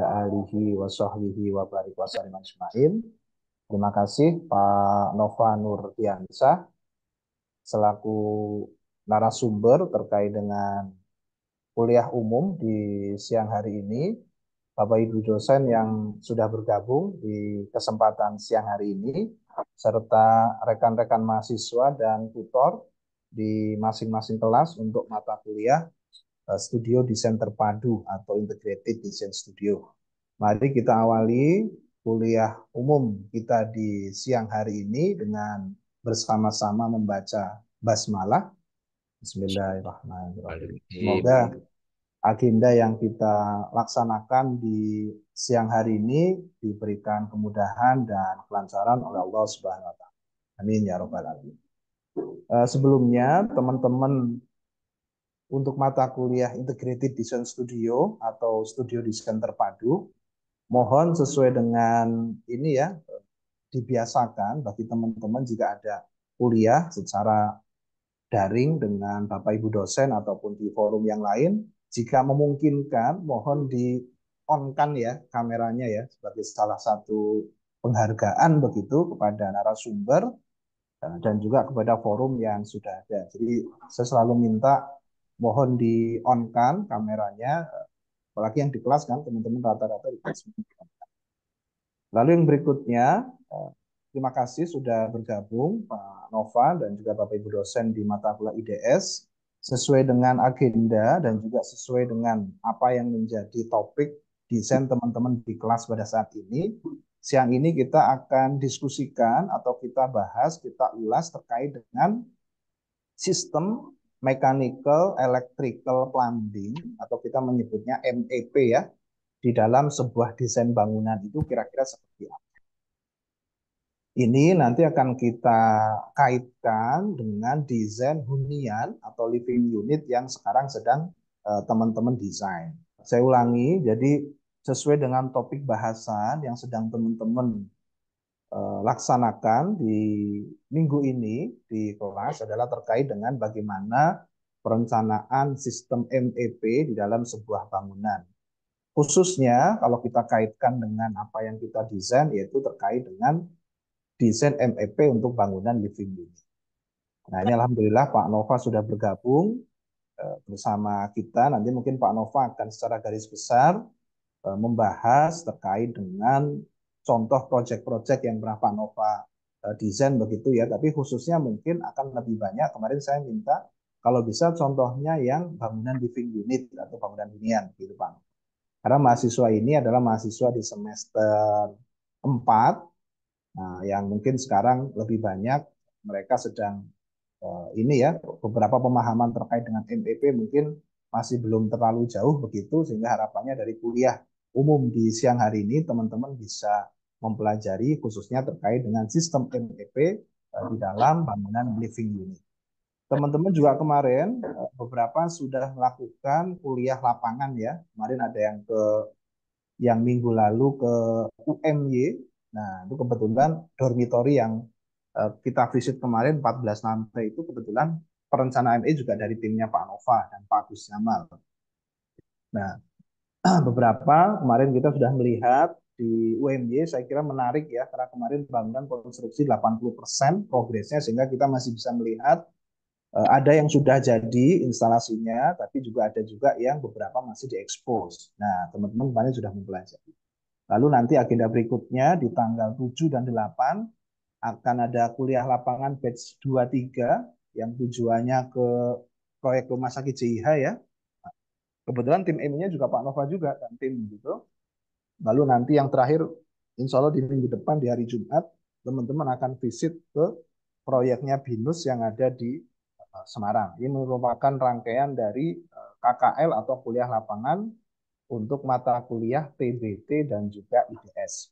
ala alihi wa sahbihi wa barik wa ajmain. Terima kasih Pak Nova Nur Diansyah selaku narasumber terkait dengan kuliah umum di siang hari ini. Bapak Ibu dosen yang sudah bergabung di kesempatan siang hari ini serta rekan-rekan mahasiswa dan tutor di masing-masing kelas untuk mata kuliah Eh, studio desain terpadu atau integrated design studio. Mari kita awali kuliah umum kita di siang hari ini dengan bersama-sama membaca basmalah. Bismillahirrahmanirrahim. Semoga agenda yang kita laksanakan di siang hari ini diberikan kemudahan dan kelancaran oleh Allah Subhanahu wa taala. Amin ya rabbal alamin. Eh, sebelumnya teman-teman untuk mata kuliah Integrated Design Studio atau Studio Desain Terpadu, mohon sesuai dengan ini ya, dibiasakan bagi teman-teman jika ada kuliah secara daring dengan Bapak Ibu dosen ataupun di forum yang lain, jika memungkinkan mohon di on ya kameranya ya sebagai salah satu penghargaan begitu kepada narasumber eh, dan juga kepada forum yang sudah ada. Jadi saya selalu minta mohon di on kan kameranya apalagi yang di kelas kan teman-teman rata-rata di kelas lalu yang berikutnya eh, terima kasih sudah bergabung Pak Nova dan juga Bapak Ibu dosen di mata kuliah IDS sesuai dengan agenda dan juga sesuai dengan apa yang menjadi topik desain teman-teman di kelas pada saat ini siang ini kita akan diskusikan atau kita bahas, kita ulas terkait dengan sistem mechanical electrical plumbing atau kita menyebutnya MEP ya di dalam sebuah desain bangunan itu kira-kira seperti apa. Ini nanti akan kita kaitkan dengan desain hunian atau living unit yang sekarang sedang eh, teman-teman desain. Saya ulangi, jadi sesuai dengan topik bahasan yang sedang teman-teman Eh, laksanakan di minggu ini di kelas adalah terkait dengan bagaimana perencanaan sistem MEP di dalam sebuah bangunan. Khususnya kalau kita kaitkan dengan apa yang kita desain yaitu terkait dengan desain MEP untuk bangunan living unit. Nah ini Alhamdulillah Pak Nova sudah bergabung eh, bersama kita. Nanti mungkin Pak Nova akan secara garis besar eh, membahas terkait dengan contoh proyek-proyek yang berapa Nova eh, desain begitu ya, tapi khususnya mungkin akan lebih banyak. Kemarin saya minta kalau bisa contohnya yang bangunan living unit atau bangunan hunian gitu Pak. Karena mahasiswa ini adalah mahasiswa di semester 4 nah, yang mungkin sekarang lebih banyak mereka sedang eh, ini ya beberapa pemahaman terkait dengan MPP mungkin masih belum terlalu jauh begitu sehingga harapannya dari kuliah umum di siang hari ini teman-teman bisa mempelajari khususnya terkait dengan sistem MEP eh, di dalam bangunan living unit. Teman-teman juga kemarin eh, beberapa sudah melakukan kuliah lapangan ya. Kemarin ada yang ke yang minggu lalu ke UMY. Nah, itu kebetulan dormitori yang eh, kita visit kemarin 14 lantai itu kebetulan perencanaan ME juga dari timnya Pak Nova dan Pak Gus Jamal. Nah, beberapa kemarin kita sudah melihat di UMY saya kira menarik ya karena kemarin bangunan konstruksi 80% progresnya sehingga kita masih bisa melihat uh, ada yang sudah jadi instalasinya tapi juga ada juga yang beberapa masih diekspos. Nah, teman-teman banyak sudah mempelajari. Lalu nanti agenda berikutnya di tanggal 7 dan 8 akan ada kuliah lapangan batch 23 yang tujuannya ke proyek rumah sakit CIH ya. Kebetulan tim M-nya juga Pak Nova juga dan tim gitu Lalu nanti yang terakhir, insya Allah di minggu depan di hari Jumat, teman-teman akan visit ke proyeknya BINUS yang ada di eh, Semarang. Ini merupakan rangkaian dari eh, KKL atau kuliah lapangan untuk mata kuliah TBT dan juga IDS.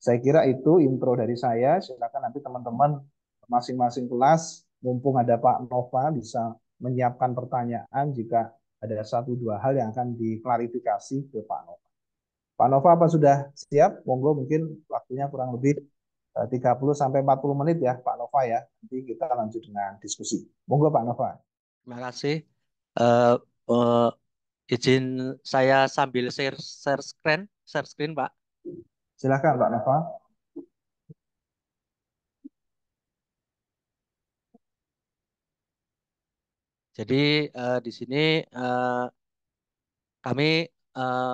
Saya kira itu intro dari saya. Silakan nanti teman-teman masing-masing kelas, mumpung ada Pak Nova bisa menyiapkan pertanyaan jika ada satu dua hal yang akan diklarifikasi ke Pak Nova. Pak Nova apa sudah siap? Monggo mungkin waktunya kurang lebih 30 eh, sampai 40 menit ya Pak Nova ya. Nanti kita lanjut dengan diskusi. Monggo Pak Nova. Terima kasih. Uh, uh, izin saya sambil share share screen, share screen Pak. Silakan Pak Nova. Jadi uh, di sini uh, kami uh,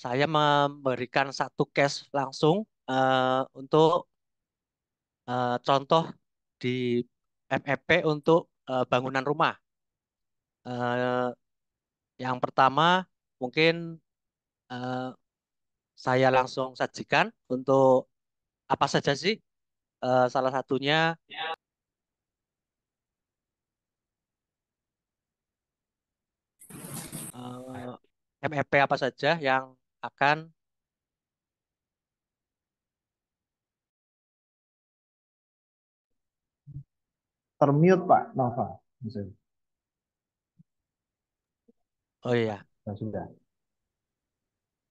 saya memberikan satu case langsung uh, untuk uh, contoh di MEP untuk uh, bangunan rumah. Uh, yang pertama mungkin uh, saya langsung sajikan untuk apa saja sih uh, salah satunya uh, MEP apa saja yang akan termute Pak Nova. Oh iya. Ya, sudah.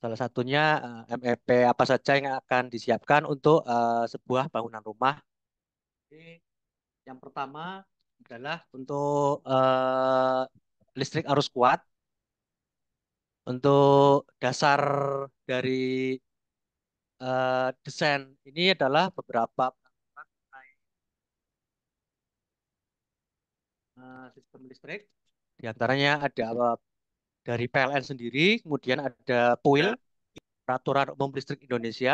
Salah satunya eh, MEP apa saja yang akan disiapkan untuk uh, sebuah bangunan rumah. Jadi, yang pertama adalah untuk uh, listrik arus kuat untuk dasar dari uh, desain ini adalah beberapa mengenai eh, sistem listrik. Di antaranya ada dari PLN sendiri, kemudian ada POIL, ya. Peraturan Umum Listrik Indonesia.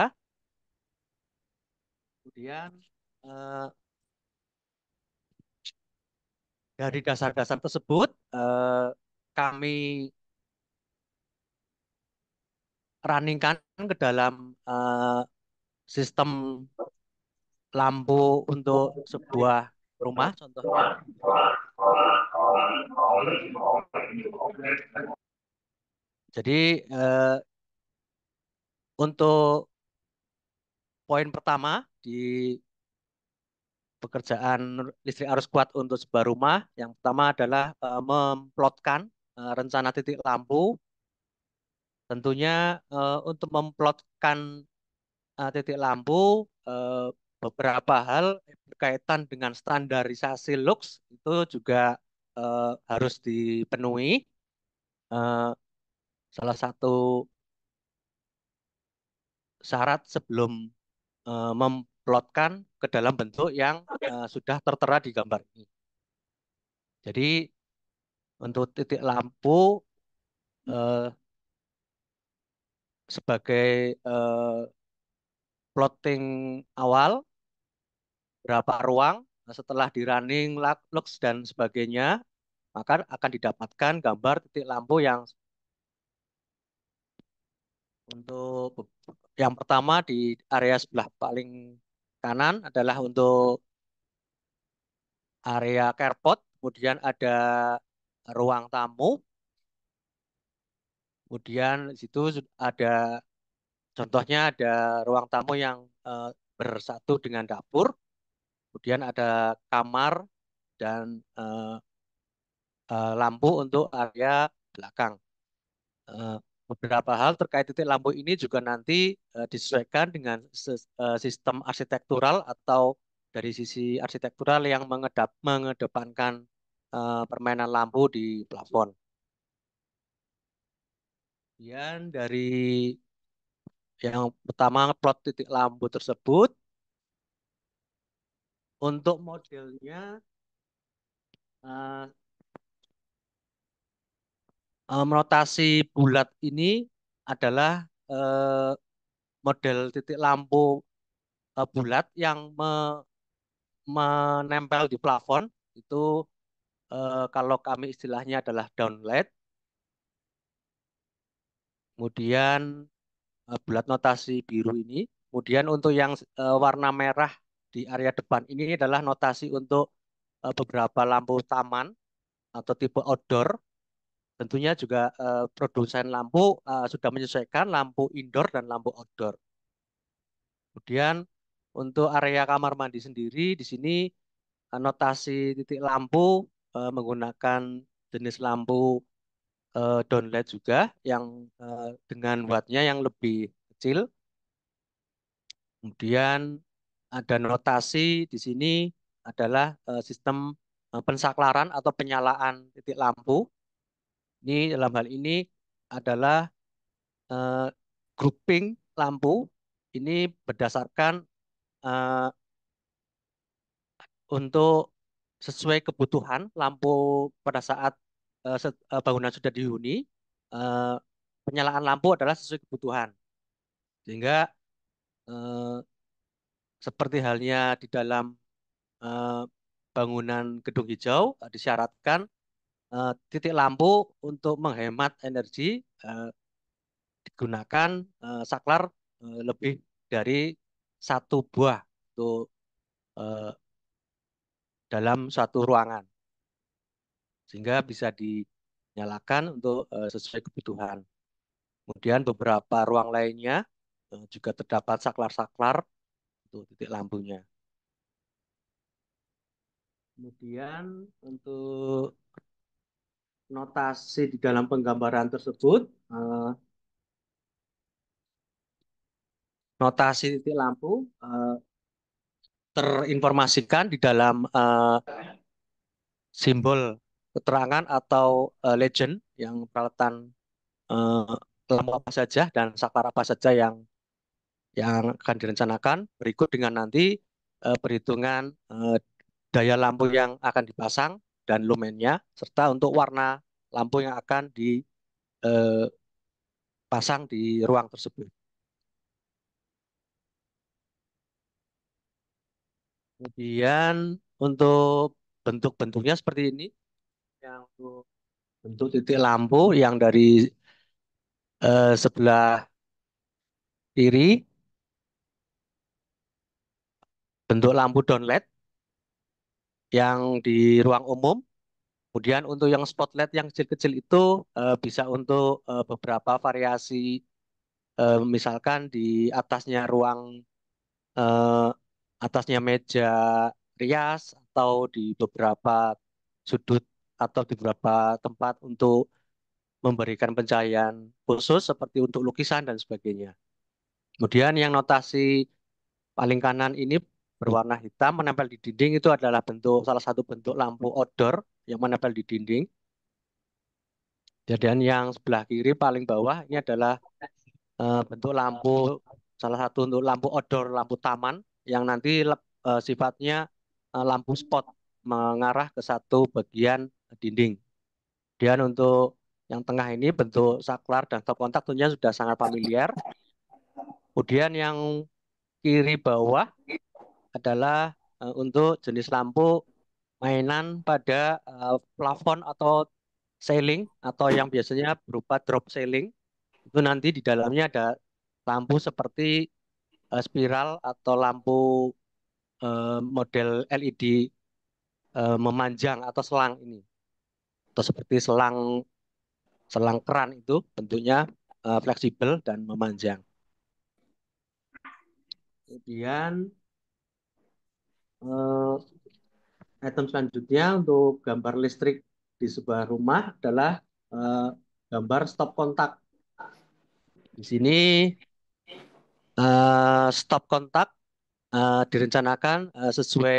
Kemudian eh, dari dasar-dasar tersebut kami runningkan ke dalam uh, sistem lampu untuk sebuah rumah contohnya jadi uh, untuk poin pertama di pekerjaan listrik arus kuat untuk sebuah rumah yang pertama adalah uh, memplotkan uh, rencana titik lampu Tentunya uh, untuk memplotkan uh, titik lampu uh, beberapa hal berkaitan dengan standarisasi lux itu juga uh, harus dipenuhi. Uh, salah satu syarat sebelum uh, memplotkan ke dalam bentuk yang uh, sudah tertera di gambar ini. Jadi untuk titik lampu uh, sebagai uh, plotting awal berapa ruang nah setelah di running lux dan sebagainya maka akan didapatkan gambar titik lampu yang untuk yang pertama di area sebelah paling kanan adalah untuk area carport kemudian ada ruang tamu Kemudian di situ ada contohnya ada ruang tamu yang uh, bersatu dengan dapur. Kemudian ada kamar dan uh, uh, lampu untuk area belakang. Uh, beberapa hal terkait titik lampu ini juga nanti uh, disesuaikan dengan sistem arsitektural atau dari sisi arsitektural yang mengedepankan uh, permainan lampu di plafon. Kemudian dari yang pertama plot titik lampu tersebut untuk modelnya uh, uh, merotasi bulat ini adalah uh, model titik lampu uh, bulat yang me menempel di plafon itu uh, kalau kami istilahnya adalah downlight kemudian eh, bulat notasi biru ini. Kemudian untuk yang eh, warna merah di area depan ini adalah notasi untuk eh, beberapa lampu taman atau tipe outdoor. Tentunya juga produsen lampu sudah menyesuaikan lampu indoor dan lampu outdoor. Kemudian untuk area kamar mandi sendiri di sini notasi titik lampu menggunakan jenis lampu uh, eh, download juga yang uh, dengan wattnya yang lebih kecil. Kemudian ada notasi di sini adalah uh, sistem uh, pensaklaran atau penyalaan titik lampu. Ini dalam hal ini adalah uh, grouping lampu ini berdasarkan uh, untuk sesuai kebutuhan lampu pada saat Eh, eh, bangunan sudah dihuni, eh, penyalaan lampu adalah sesuai kebutuhan. Sehingga seperti halnya di dalam bangunan gedung hijau disyaratkan titik lampu untuk menghemat energi digunakan saklar lebih dari satu buah untuk dalam suatu ruangan sehingga bisa dinyalakan untuk uh, sesuai kebutuhan. Kemudian beberapa ruang lainnya uh, juga terdapat saklar-saklar untuk titik lampunya. Kemudian untuk notasi di dalam penggambaran tersebut, uh, notasi titik lampu uh, terinformasikan di dalam uh, simbol keterangan atau uh, legend yang peralatan uh, eh, kelompok apa saja dan saklar apa saja yang yang akan direncanakan berikut dengan nanti uh, perhitungan uh, daya lampu yang akan dipasang dan lumennya serta untuk warna lampu yang akan dipasang di ruang tersebut. Kemudian untuk bentuk-bentuknya seperti ini untuk bentuk titik lampu yang dari eh, sebelah kiri bentuk lampu downlight yang di ruang umum kemudian untuk yang spotlight yang kecil-kecil itu eh, bisa untuk eh, beberapa variasi eh, misalkan di atasnya ruang eh, atasnya meja rias atau di beberapa sudut atau di beberapa tempat untuk memberikan pencahayaan khusus seperti untuk lukisan dan sebagainya. Kemudian yang notasi paling kanan ini berwarna hitam menempel di dinding itu adalah bentuk salah satu bentuk lampu outdoor yang menempel di dinding. Kemudian yang sebelah kiri paling bawah ini adalah uh, bentuk lampu salah satu untuk lampu outdoor, lampu taman yang nanti uh, sifatnya uh, lampu spot mengarah ke satu bagian dinding. Dan untuk yang tengah ini bentuk saklar dan stop kontak tentunya sudah sangat familiar. Kemudian yang kiri bawah adalah eh, untuk jenis lampu mainan pada eh, plafon atau ceiling atau yang biasanya berupa drop ceiling. Itu nanti di dalamnya ada lampu seperti eh, spiral atau lampu model LED memanjang atau selang ini atau seperti selang selang keran itu bentuknya uh, fleksibel dan memanjang. Kemudian uh, item selanjutnya untuk gambar listrik di sebuah rumah adalah uh, gambar stop kontak. Di sini uh, stop kontak uh, direncanakan uh, sesuai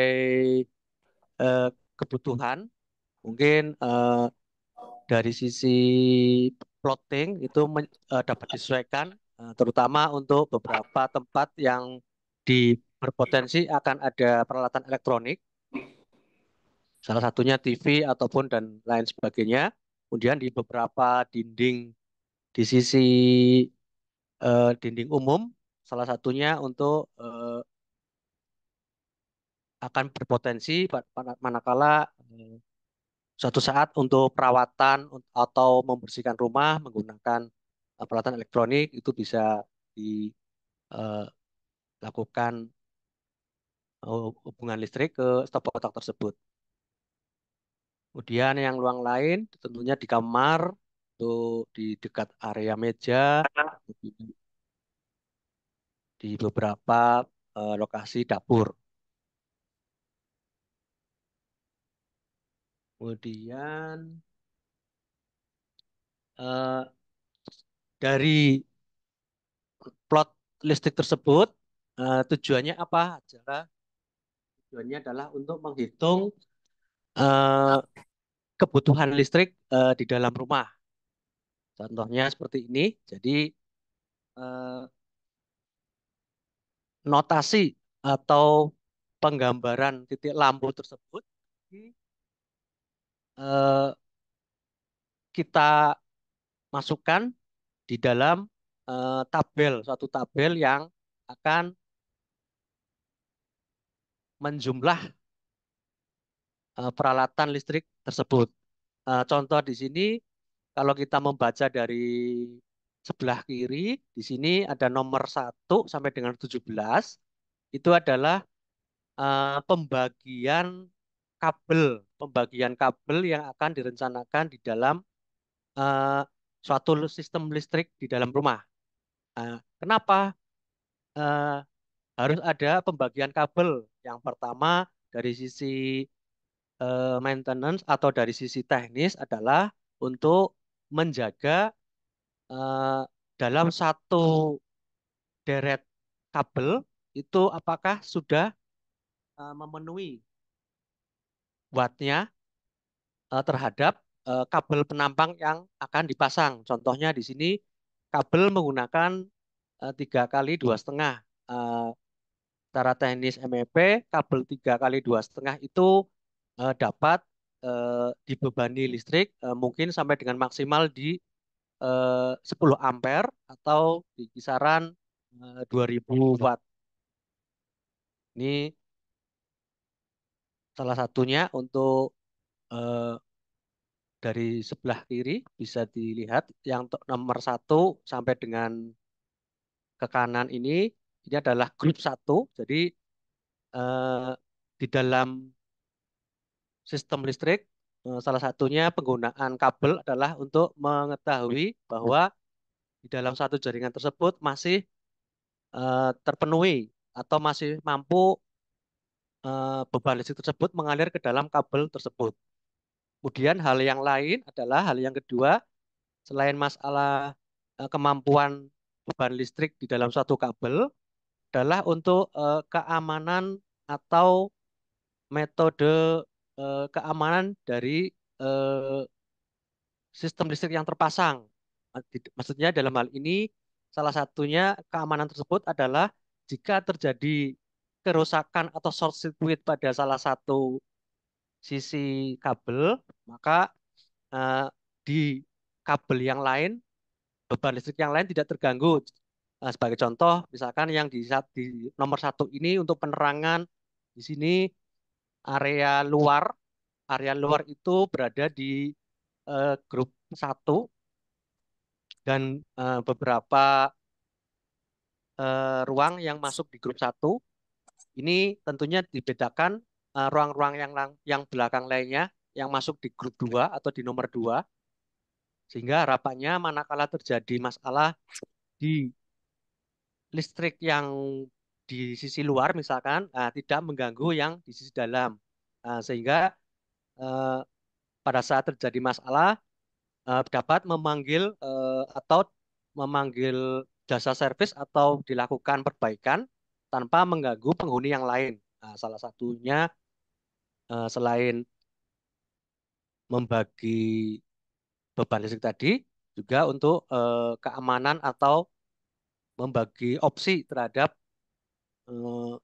uh, kebutuhan Mungkin uh, dari sisi plotting itu uh, dapat disesuaikan uh, terutama untuk beberapa tempat yang di berpotensi akan ada peralatan elektronik salah satunya TV ataupun dan lain sebagainya kemudian di beberapa dinding di sisi uh, dinding umum salah satunya untuk uh, akan berpotensi manakala suatu saat untuk perawatan atau membersihkan rumah menggunakan eh, peralatan elektronik itu bisa dilakukan eh, eh, hubungan listrik ke stop kotak tersebut. Kemudian yang ruang lain tentunya di kamar tuh di dekat area meja di beberapa lokasi dapur. Kemudian uh, dari plot listrik tersebut uh, tujuannya apa? Adalah tujuannya adalah untuk menghitung uh, kebutuhan listrik uh, di dalam rumah. Contohnya seperti ini. Jadi uh, notasi atau penggambaran titik lampu tersebut eh, kita masukkan di dalam eh, tabel, suatu tabel yang akan menjumlah eh, peralatan listrik tersebut. Eh, contoh di sini, kalau kita membaca dari sebelah kiri, di sini ada nomor 1 sampai dengan 17, itu adalah eh, pembagian kabel, pembagian kabel yang akan direncanakan di dalam uh, suatu sistem listrik di dalam rumah. Uh, kenapa uh, harus ada pembagian kabel? Yang pertama dari sisi uh, maintenance atau dari sisi teknis adalah untuk menjaga uh, dalam satu deret kabel itu apakah sudah memenuhi wattnya uh, eh, terhadap uh, kabel penampang yang akan dipasang. Contohnya di sini kabel menggunakan eh, tiga kali dua setengah. Cara teknis MEP kabel tiga kali dua setengah itu uh, dapat uh, dibebani listrik uh, mungkin sampai dengan maksimal di uh, 10 ampere atau di kisaran uh, 2000 watt. Ini Salah satunya untuk eh, dari sebelah kiri bisa dilihat yang nomor satu sampai dengan ke kanan ini ini adalah grup iya. satu. Jadi eh, di dalam sistem listrik eh, salah satunya penggunaan kabel adalah untuk mengetahui bahwa iya. di dalam satu jaringan tersebut masih eh, terpenuhi atau masih mampu Eh, beban listrik tersebut mengalir ke dalam kabel tersebut. Kemudian hal yang lain adalah hal yang kedua, selain masalah eh, kemampuan beban listrik di dalam suatu kabel, adalah untuk eh, keamanan atau metode keamanan dari sistem listrik yang terpasang. Maksudnya dalam hal ini, salah satunya keamanan tersebut adalah jika terjadi kerusakan atau short circuit pada salah satu sisi kabel, maka uh, di kabel yang lain beban listrik yang lain tidak terganggu. Uh, sebagai contoh, misalkan yang di, di nomor satu ini untuk penerangan di sini area luar, area luar itu berada di uh, grup satu dan uh, beberapa uh, ruang yang masuk di grup satu ini tentunya dibedakan eh, ruang-ruang uh, yang yang belakang lainnya yang masuk di grup 2 atau di nomor 2. Sehingga harapannya manakala terjadi masalah di listrik yang di sisi luar misalkan uh, tidak mengganggu yang di sisi dalam. Uh, sehingga uh, pada saat terjadi masalah uh, dapat memanggil uh, atau memanggil jasa servis atau dilakukan perbaikan tanpa mengganggu penghuni yang lain. Nah, salah satunya uh, selain membagi beban listrik tadi, juga untuk eh, keamanan atau membagi opsi terhadap eh,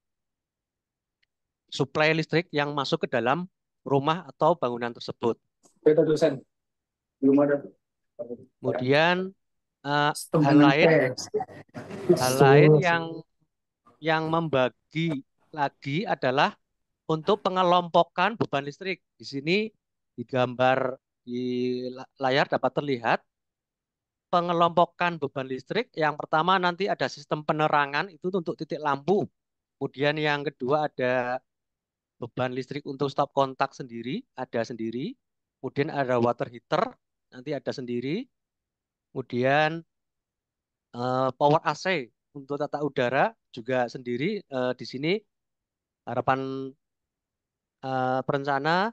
suplai listrik yang masuk ke dalam rumah atau bangunan tersebut. Oke, dosen. Belum ada. Kemudian uh, hal lain hal lain yang yang membagi lagi adalah untuk pengelompokan beban listrik. Di sini di gambar di layar dapat terlihat pengelompokan beban listrik. Yang pertama nanti ada sistem penerangan itu untuk titik lampu. Kemudian yang kedua ada beban listrik untuk stop kontak sendiri, ada sendiri. Kemudian ada water heater, nanti ada sendiri. Kemudian eh, power AC untuk tata udara juga sendiri uh, di sini harapan uh, perencana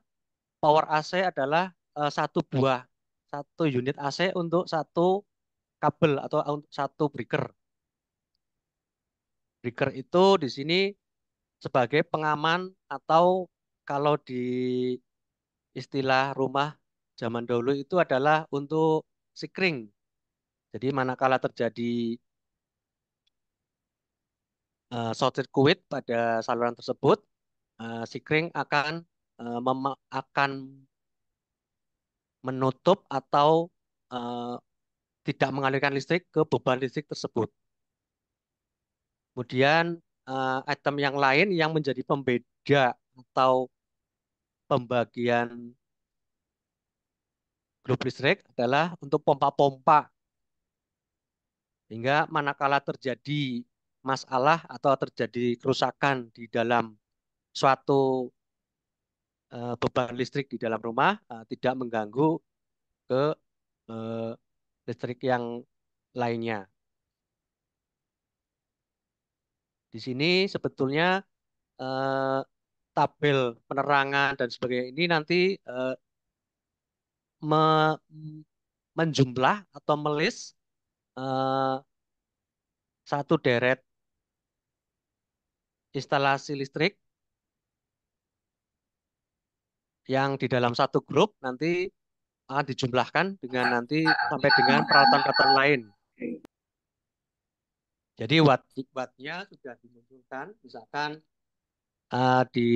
power AC adalah uh, satu buah satu unit AC untuk satu kabel atau satu breaker. Breaker itu di sini sebagai pengaman atau kalau di istilah rumah zaman dahulu itu adalah untuk sikring. Jadi manakala terjadi uh, eh, short circuit pada saluran tersebut, uh, si kering akan uh, akan menutup atau uh, tidak mengalirkan listrik ke beban listrik tersebut. Kemudian uh, item yang lain yang menjadi pembeda atau pembagian grup listrik adalah untuk pompa-pompa. Hingga manakala terjadi masalah atau terjadi kerusakan di dalam suatu uh, beban listrik di dalam rumah uh, tidak mengganggu ke uh, listrik yang lainnya. Di sini sebetulnya eh, tabel penerangan dan sebagainya ini nanti eh, me, menjumlah atau melis eh, satu deret instalasi listrik yang di dalam satu grup nanti akan dijumlahkan dengan nanti sampai dengan peralatan-peralatan lain. Jadi watt wattnya sudah dimunculkan, misalkan uh, di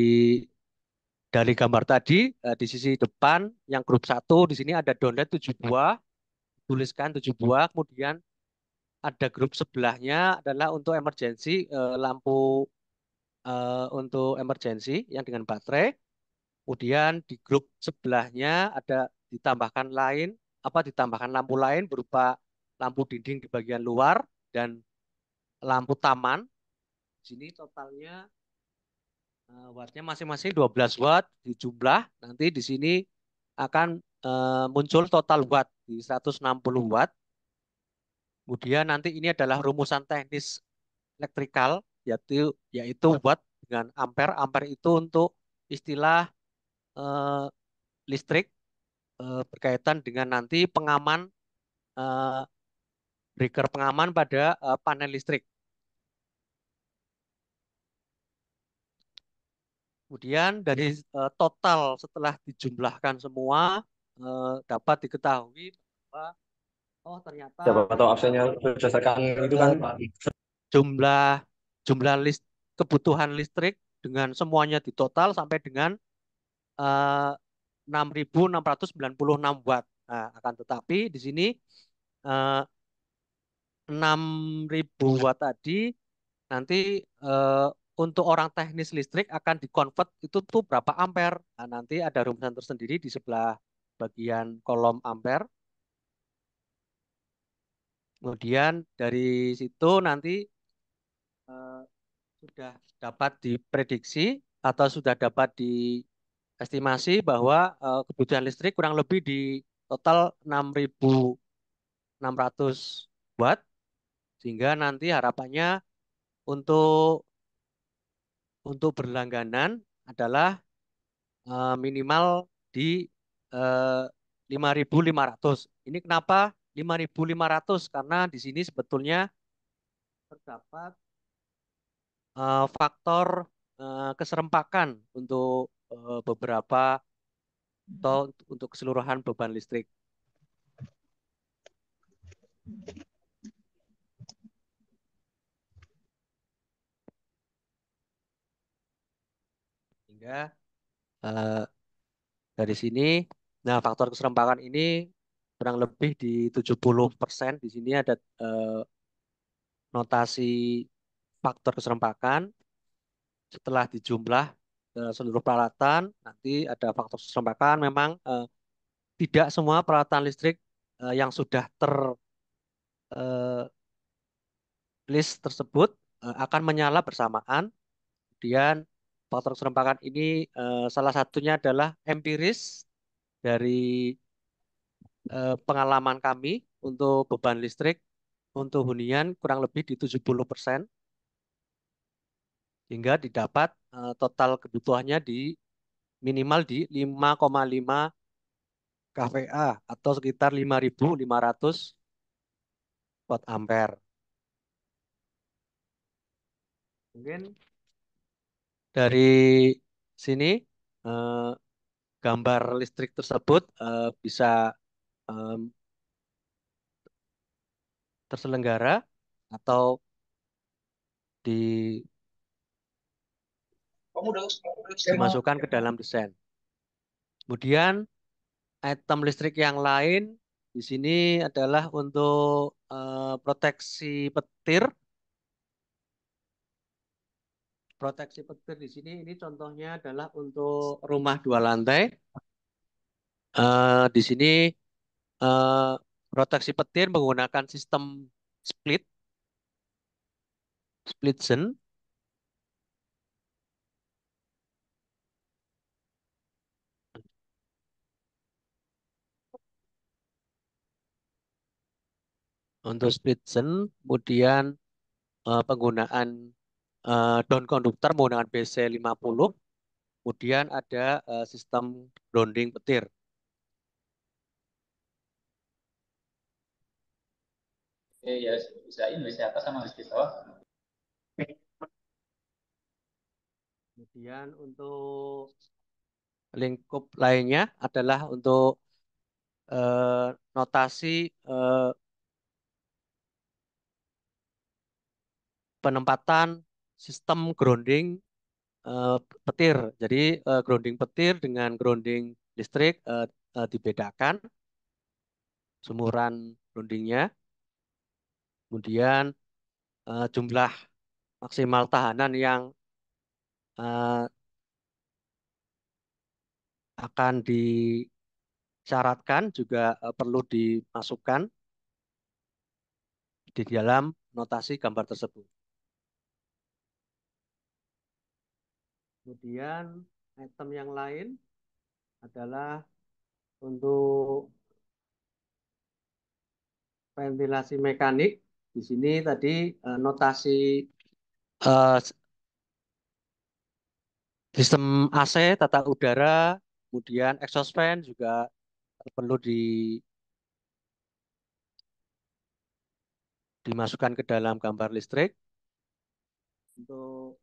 dari gambar tadi uh, di sisi depan yang grup satu di sini ada download tujuh buah, tuliskan tujuh buah, kemudian ada grup sebelahnya adalah untuk emergensi uh, eh, lampu uh, untuk emergency yang dengan baterai. Kemudian di grup sebelahnya ada ditambahkan lain apa ditambahkan lampu lain berupa lampu dinding di bagian luar dan lampu taman. Di sini totalnya uh, wattnya masing-masing 12 watt di jumlah. Nanti di sini akan uh, muncul total watt di 160 watt. Kemudian nanti ini adalah rumusan teknis elektrikal yaitu yaitu buat dengan ampere ampere itu untuk istilah eh, listrik eh, berkaitan dengan nanti pengaman eh, breaker pengaman pada eh, panel listrik Kemudian dari uh, total setelah dijumlahkan semua uh, dapat diketahui bahwa oh ternyata siapa tahu absennya berdasarkan itu kan jumlah jumlah list kebutuhan listrik dengan semuanya di total sampai dengan eh, uh, 6.696 watt. Nah, akan tetapi di sini uh, eh, 6.000 watt tadi nanti uh, untuk orang teknis listrik akan dikonvert itu tuh berapa ampere. Nah, nanti ada rumusan tersendiri di sebelah bagian kolom ampere. Kemudian dari situ nanti Eh, sudah dapat diprediksi atau sudah dapat diestimasi bahwa uh, kebutuhan listrik kurang lebih di total 6.600 watt sehingga nanti harapannya untuk untuk berlangganan adalah uh, minimal di uh, 5.500. Ini kenapa 5.500? Karena di sini sebetulnya terdapat uh, faktor uh, keserempakan untuk uh, beberapa atau untuk keseluruhan beban listrik. Sehingga uh, dari sini, nah faktor keserempakan ini kurang lebih di 70% di sini ada uh, notasi faktor keserempakan. Setelah dijumlah seluruh peralatan, nanti ada faktor keserempakan. Memang eh, tidak semua peralatan listrik eh, yang sudah ter eh, list tersebut eh, akan menyala bersamaan. Kemudian faktor keserempakan ini eh, salah satunya adalah empiris dari eh, pengalaman kami untuk beban listrik untuk hunian kurang lebih di 70 persen Hingga didapat eh, total kebutuhannya di minimal di 5,5 kVA atau sekitar 5.500 watt ampere. Mungkin dari sini eh, gambar listrik tersebut eh, bisa terselenggara atau di dimasukkan ke dalam desain. Kemudian item listrik yang lain di sini adalah untuk uh, proteksi petir. Proteksi petir di sini ini contohnya adalah untuk rumah dua lantai. Uh, di sini uh, proteksi petir menggunakan sistem split split zone untuk split zone, kemudian uh, penggunaan uh, eh, down conductor menggunakan BC50, kemudian ada uh, sistem grounding petir. Oke, ya atas sama listrik bawah. Kemudian untuk lingkup lainnya adalah untuk eh, notasi eh, penempatan sistem grounding uh, petir. Jadi uh, grounding petir dengan grounding listrik uh, uh, dibedakan sumuran groundingnya. Kemudian uh, jumlah maksimal tahanan yang uh, akan disyaratkan juga uh, perlu dimasukkan di dalam notasi gambar tersebut. Kemudian item yang lain adalah untuk ventilasi mekanik. Di sini tadi eh, notasi uh, sistem AC, tata udara, kemudian exhaust fan juga perlu di dimasukkan ke dalam gambar listrik. Untuk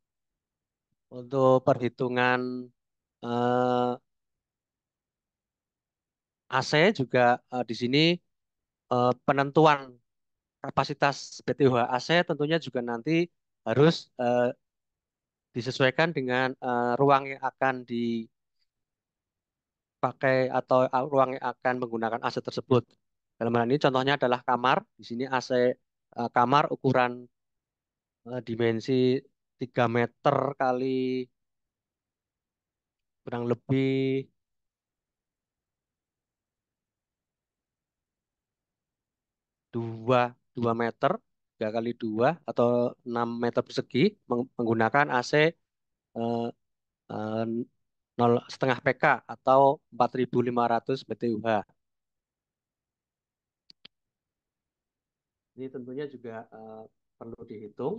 untuk perhitungan eh, AC juga eh, di sini eh, penentuan kapasitas BTUH AC tentunya juga nanti harus eh, disesuaikan dengan uh, ruang yang akan dipakai atau eh, ruang yang akan menggunakan AC tersebut. Dalam hal ini contohnya adalah kamar. Di sini AC eh, kamar ukuran dimensi tiga meter kali kurang lebih 2, dua meter 3 kali dua atau enam meter persegi menggunakan AC eh, eh, setengah PK atau 4.500 BTUH. Ini tentunya juga uh, perlu dihitung.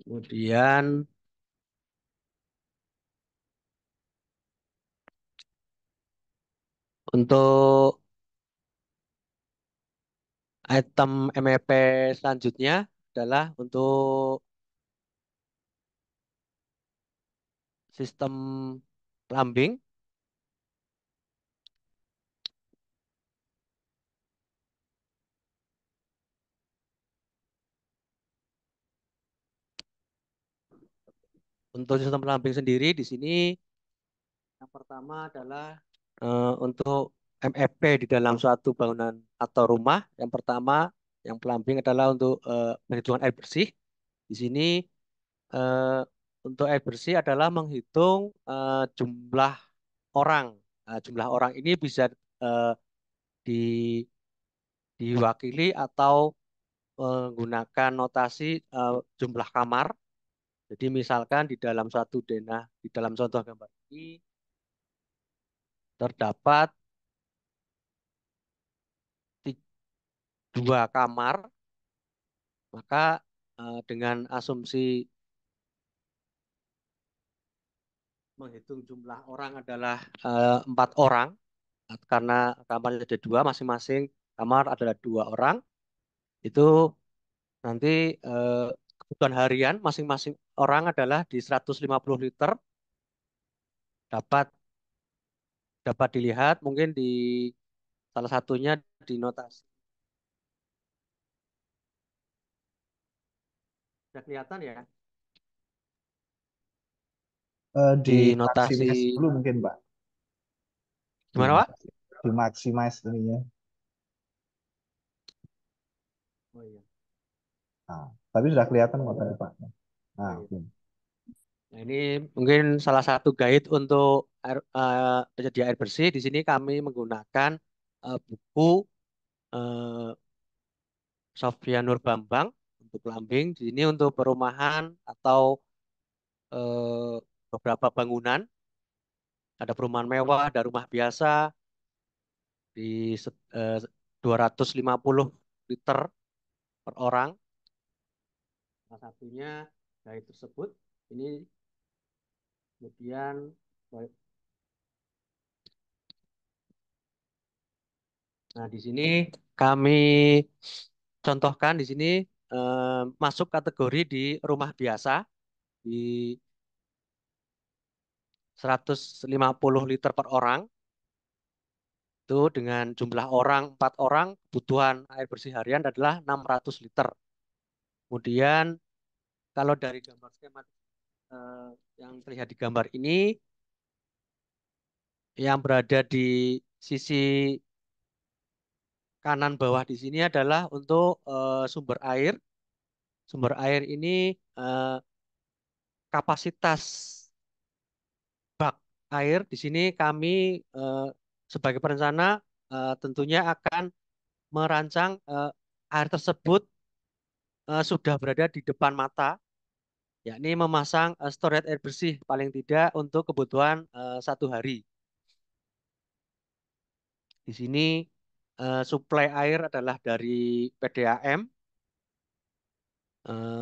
Kemudian untuk item MEP selanjutnya adalah untuk sistem plumbing Untuk sistem pelamping sendiri di sini yang pertama adalah uh, untuk MFP e di dalam suatu bangunan atau rumah. Yang pertama yang pelamping adalah untuk uh, air bersih. Di sini uh, untuk air bersih adalah menghitung uh, jumlah orang. Nah, jumlah orang ini bisa uh, di diwakili atau menggunakan notasi uh, jumlah kamar jadi misalkan di dalam satu denah, di dalam contoh gambar ini terdapat dua kamar, maka eh, dengan asumsi menghitung jumlah orang adalah eh, empat orang, karena kamar ada dua, masing-masing kamar adalah dua orang, itu nanti eh, kebutuhan harian masing-masing orang adalah di 150 liter dapat dapat dilihat mungkin di salah satunya di notasi. Sudah kelihatan ya? Uh, di, di notasi dulu mungkin, Pak. Gimana, Pak? Dimaksimis ini Oh iya. Nah, tapi sudah kelihatan kok tadi, Pak. Ah, gitu. Nah, ini mungkin salah satu guide untuk air, uh, penyedia air bersih. Di sini kami menggunakan uh, buku uh, Sofia Nur Bambang untuk lambing. Di sini untuk perumahan atau uh, beberapa bangunan. Ada perumahan mewah, ada rumah biasa. Di uh, 250 liter per orang. Salah satunya baik tersebut ini kemudian nah di sini kami contohkan di sini eh, masuk kategori di rumah biasa di 150 liter per orang itu dengan jumlah orang empat orang kebutuhan air bersih harian adalah 600 liter kemudian kalau dari gambar skema eh, yang terlihat di gambar ini yang berada di sisi kanan bawah di sini adalah untuk eh, sumber air. Sumber air ini eh, kapasitas bak air di sini kami eh, sebagai perencana eh, tentunya akan merancang eh, air tersebut eh, sudah berada di depan mata ini memasang uh, storage air bersih paling tidak untuk kebutuhan uh, satu hari. Di sini uh, suplai air adalah dari PDAM, uh,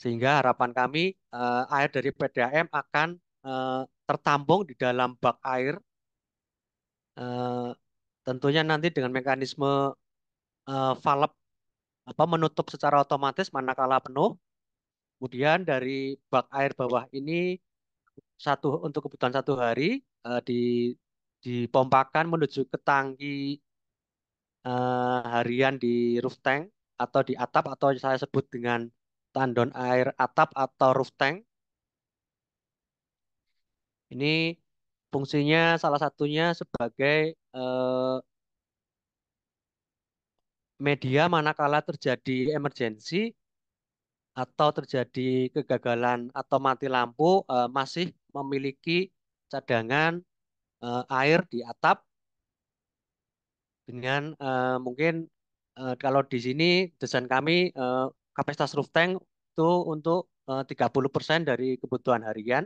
sehingga harapan kami uh, air dari PDAM akan uh, tertampung di dalam bak air. Uh, tentunya nanti dengan mekanisme uh, valve apa menutup secara otomatis manakala penuh Kemudian dari bak air bawah ini satu untuk kebutuhan satu hari uh, di dipompakan menuju ke tangki uh, harian di roof tank atau di atap atau saya sebut dengan tandon air atap atau roof tank. Ini fungsinya salah satunya sebagai eh, media manakala terjadi emergensi atau terjadi kegagalan atau mati lampu eh, masih memiliki cadangan eh, air di atap dengan eh, mungkin eh, kalau di sini desain kami eh, kapasitas roof tank itu untuk eh, 30% dari kebutuhan harian.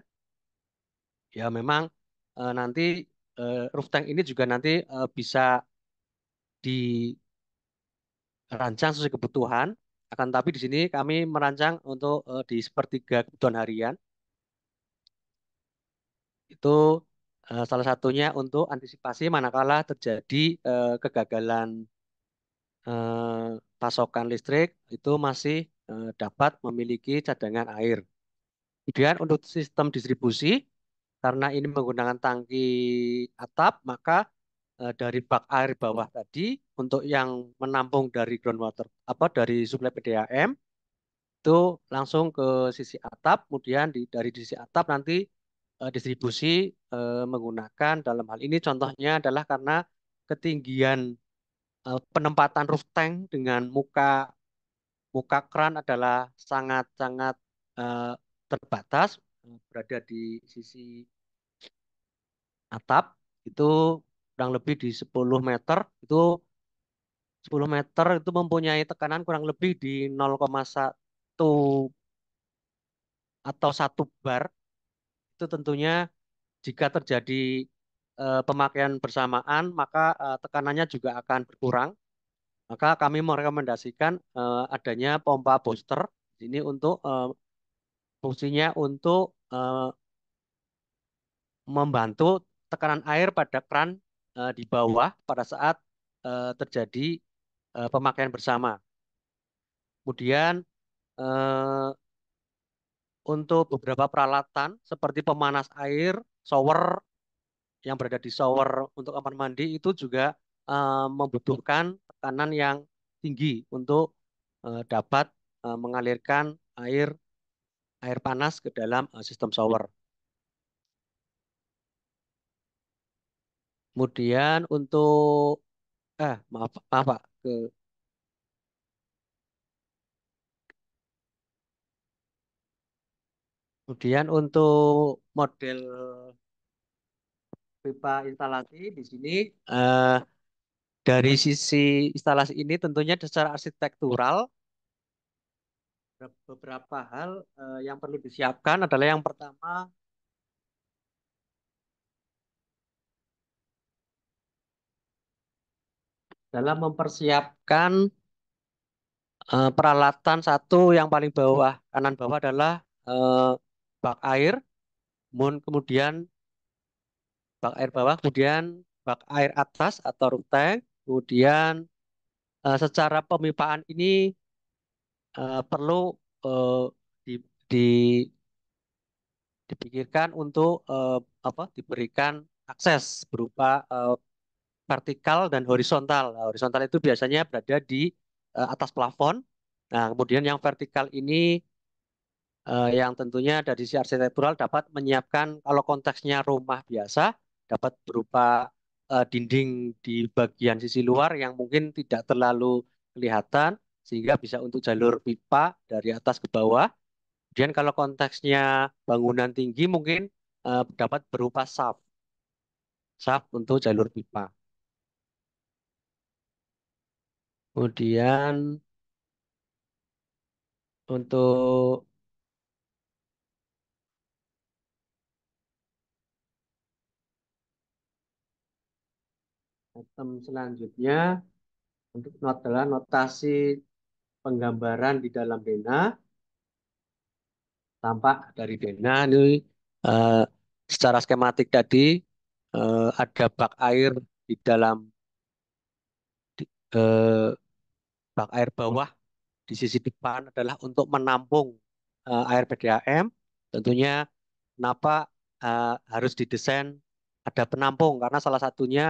Ya memang eh, nanti eh, roof tank ini juga nanti eh, bisa dirancang sesuai kebutuhan akan tapi di sini kami merancang untuk uh, di sepertiga kebutuhan harian. Itu uh, salah satunya untuk antisipasi manakala terjadi uh, kegagalan uh, pasokan listrik itu masih uh, dapat memiliki cadangan air. Kemudian untuk sistem distribusi, karena ini menggunakan tangki atap, maka Eh, dari bak air bawah tadi untuk yang menampung dari groundwater apa dari suplai PDAM itu langsung ke sisi atap kemudian di, dari sisi atap nanti uh, distribusi uh, menggunakan dalam hal ini contohnya adalah karena ketinggian uh, penempatan roof tank dengan muka muka kran adalah sangat-sangat uh, terbatas berada di sisi atap itu kurang lebih di 10 meter itu 10 meter itu mempunyai tekanan kurang lebih di 0,1 atau satu bar itu tentunya jika terjadi uh, pemakaian bersamaan maka uh, tekanannya juga akan berkurang maka kami merekomendasikan uh, adanya pompa booster ini untuk fungsinya untuk membantu tekanan air pada kran uh, di bawah pada saat uh, terjadi uh, pemakaian bersama. Kemudian uh, untuk beberapa peralatan seperti pemanas air, shower yang berada di shower untuk kamar mandi itu juga uh, membutuhkan tekanan yang tinggi untuk uh, dapat uh, mengalirkan air air panas ke dalam uh, sistem shower. Kemudian untuk eh maaf maaf Pak ke Kemudian untuk model pipa instalasi di sini eh, dari sisi instalasi ini tentunya secara arsitektural beberapa hal eh, yang perlu disiapkan adalah yang pertama dalam mempersiapkan uh, peralatan satu yang paling bawah kanan bawah adalah uh, bak air, kemudian bak air bawah, kemudian bak air atas atau roof tank, kemudian uh, secara pemipaan ini uh, perlu uh, di, di dipikirkan untuk uh, apa diberikan akses berupa uh, vertikal dan horizontal. Nah, horizontal itu biasanya berada di uh, atas plafon. Nah, kemudian yang vertikal ini uh, yang tentunya dari sisi arsitektural dapat menyiapkan kalau konteksnya rumah biasa dapat berupa uh, dinding di bagian sisi luar yang mungkin tidak terlalu kelihatan sehingga bisa untuk jalur pipa dari atas ke bawah. Kemudian kalau konteksnya bangunan tinggi mungkin uh, dapat berupa saf. Saf untuk jalur pipa. Kemudian untuk item selanjutnya untuk not adalah notasi penggambaran di dalam Dena. Tampak dari Dena ini uh, secara skematik tadi uh, ada bak air di dalam di, uh, bak air bawah di sisi depan adalah untuk menampung uh, air PDAM. Tentunya kenapa uh, eh, harus didesain ada penampung karena salah satunya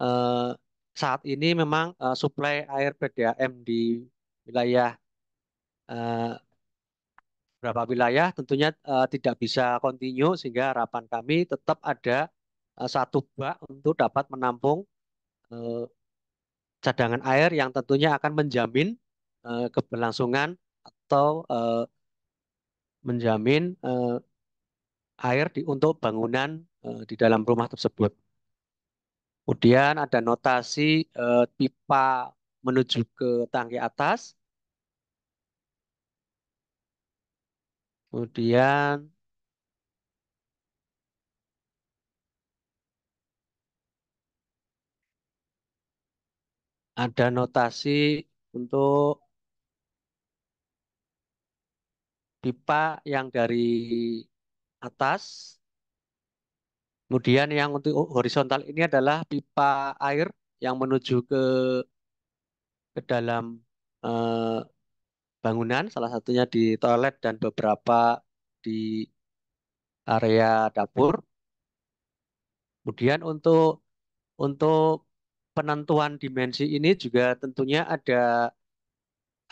uh, saat ini memang uh, suplai air PDAM di wilayah uh, beberapa wilayah tentunya uh, tidak bisa kontinu sehingga harapan kami tetap ada uh, satu bak untuk dapat menampung uh, cadangan air yang tentunya akan menjamin uh, keberlangsungan atau uh, menjamin uh, air di, untuk bangunan uh, di dalam rumah tersebut. Kemudian ada notasi uh, pipa menuju ke tangki atas. Kemudian ada notasi untuk pipa yang dari atas. Kemudian yang untuk horizontal ini adalah pipa air yang menuju ke ke dalam eh, bangunan, salah satunya di toilet dan beberapa di area dapur. Kemudian untuk untuk penentuan dimensi ini juga tentunya ada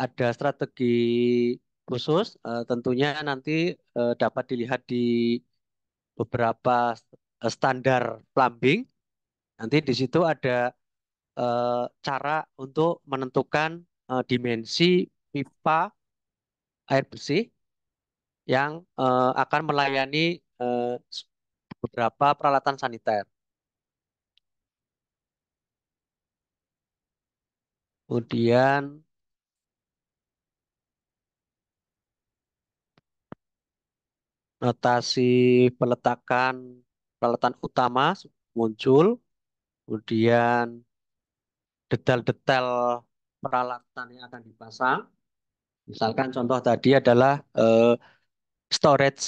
ada strategi khusus uh, tentunya nanti uh, dapat dilihat di beberapa eh, standar plumbing nanti di situ ada uh, cara untuk menentukan uh, dimensi pipa air bersih yang uh, akan melayani uh, beberapa peralatan saniter Kemudian notasi peletakan peralatan utama muncul. Kemudian detail-detail peralatan yang akan dipasang. Misalkan contoh tadi adalah eh, storage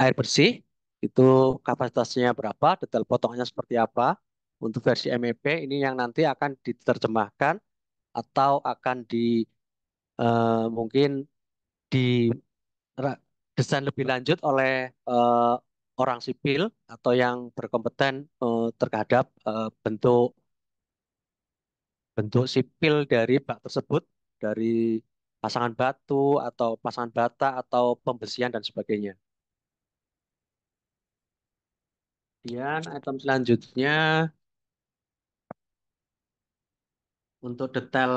air bersih itu kapasitasnya berapa, detail potongnya seperti apa. Untuk versi MEP ini yang nanti akan diterjemahkan atau akan di uh, mungkin di desain lebih lanjut oleh uh, orang sipil atau yang berkompeten uh, terhadap uh, bentuk bentuk sipil dari bak tersebut dari pasangan batu atau pasangan bata atau pembersihan dan sebagainya. Kemudian item selanjutnya untuk detail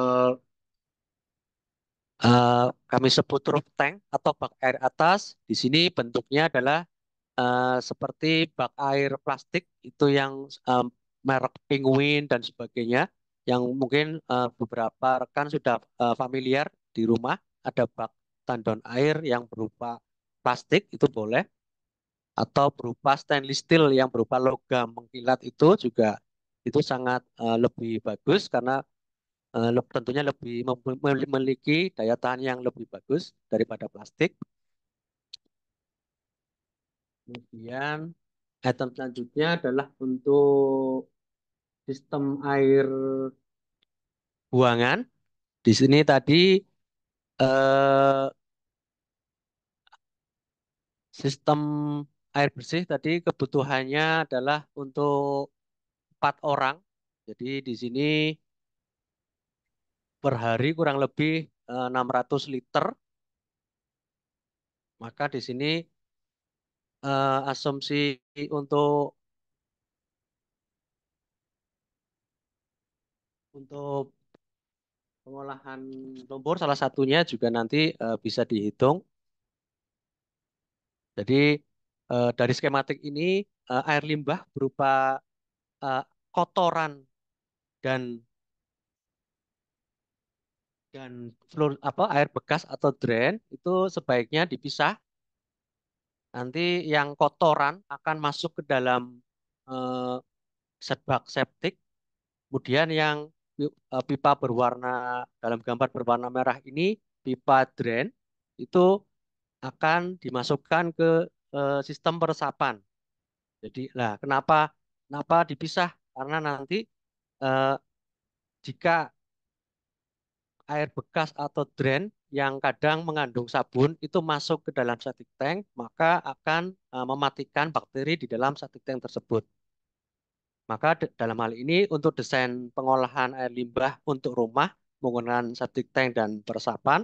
uh, kami sebut roof tank atau bak air atas. Di sini bentuknya adalah uh, seperti bak air plastik itu yang um, merek penguin dan sebagainya yang mungkin uh, beberapa rekan sudah uh, familiar di rumah ada bak tandon air yang berupa plastik itu boleh atau berupa stainless steel yang berupa logam mengkilat itu juga itu sangat uh, lebih bagus karena Eh, tentunya lebih memiliki daya tahan yang lebih bagus daripada plastik. Kemudian item selanjutnya adalah untuk sistem air buangan. Di sini tadi eh, sistem air bersih tadi kebutuhannya adalah untuk empat orang. Jadi di sini per hari kurang lebih 600 eh, liter. Maka di sini eh, asumsi untuk untuk pengolahan lumpur salah satunya juga nanti eh, bisa dihitung. Jadi dari skematik ini air limbah berupa kotoran dan dan floor apa air bekas atau drain itu sebaiknya dipisah. Nanti yang kotoran akan masuk ke dalam eh, sebak septik. Kemudian yang eh, pipa berwarna dalam gambar berwarna merah ini pipa drain itu akan dimasukkan ke eh, sistem peresapan. Jadi lah kenapa kenapa dipisah? Karena nanti eh, jika air bekas atau drain yang kadang mengandung sabun itu masuk ke dalam septic tank, maka akan e, mematikan bakteri di dalam septic tank tersebut. Maka dalam hal ini untuk desain pengolahan air limbah untuk rumah menggunakan septic tank dan peresapan.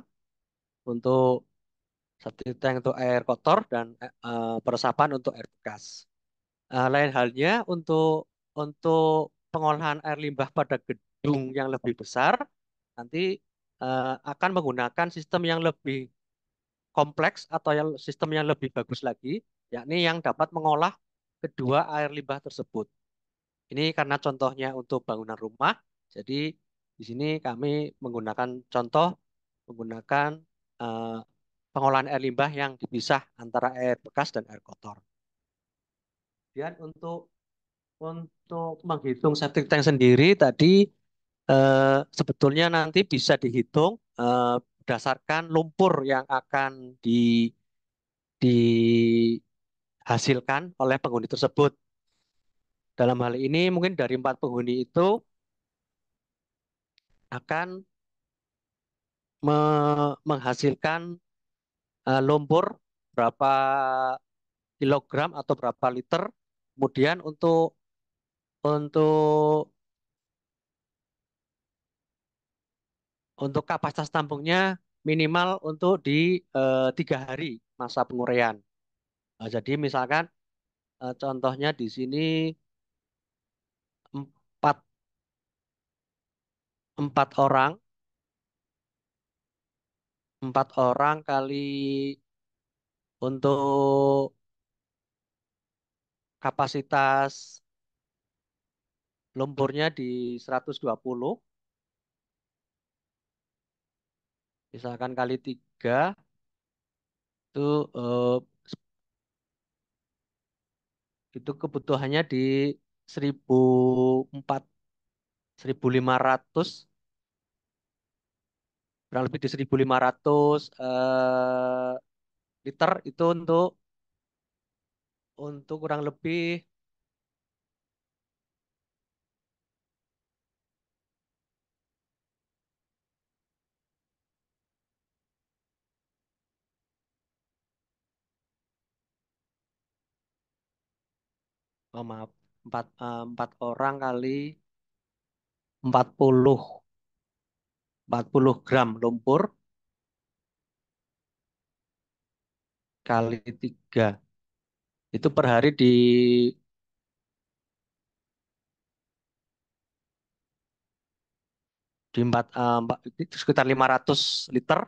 Untuk septic tank untuk air kotor dan persapan e, peresapan untuk air bekas. E, lain halnya untuk untuk pengolahan air limbah pada gedung yang lebih besar nanti Eh, akan menggunakan sistem yang lebih kompleks atau yang sistem yang lebih bagus lagi, yakni yang dapat mengolah kedua air limbah tersebut. Ini karena contohnya untuk bangunan rumah, jadi di sini kami menggunakan contoh menggunakan eh, pengolahan air limbah yang dipisah antara air bekas dan air kotor. Dan untuk untuk menghitung septic tank sendiri tadi eh, sebetulnya nanti bisa dihitung eh, berdasarkan lumpur yang akan di, dihasilkan oleh penghuni tersebut. Dalam hal ini mungkin dari empat penghuni itu akan me menghasilkan uh, lumpur berapa kilogram atau berapa liter. Kemudian untuk untuk untuk kapasitas tampungnya minimal untuk di eh, tiga hari masa penguraian. Nah, jadi misalkan e, contohnya di sini 4 4 orang 4 orang kali untuk kapasitas lumpurnya di 120 misalkan kali tiga itu eh, itu kebutuhannya di 1004 1500 kurang lebih di 1500 eh, liter itu untuk untuk kurang lebih oh, maaf empat eh, empat orang kali 40 40 gram lumpur kali tiga itu per hari di di empat, uh, sekitar 500 liter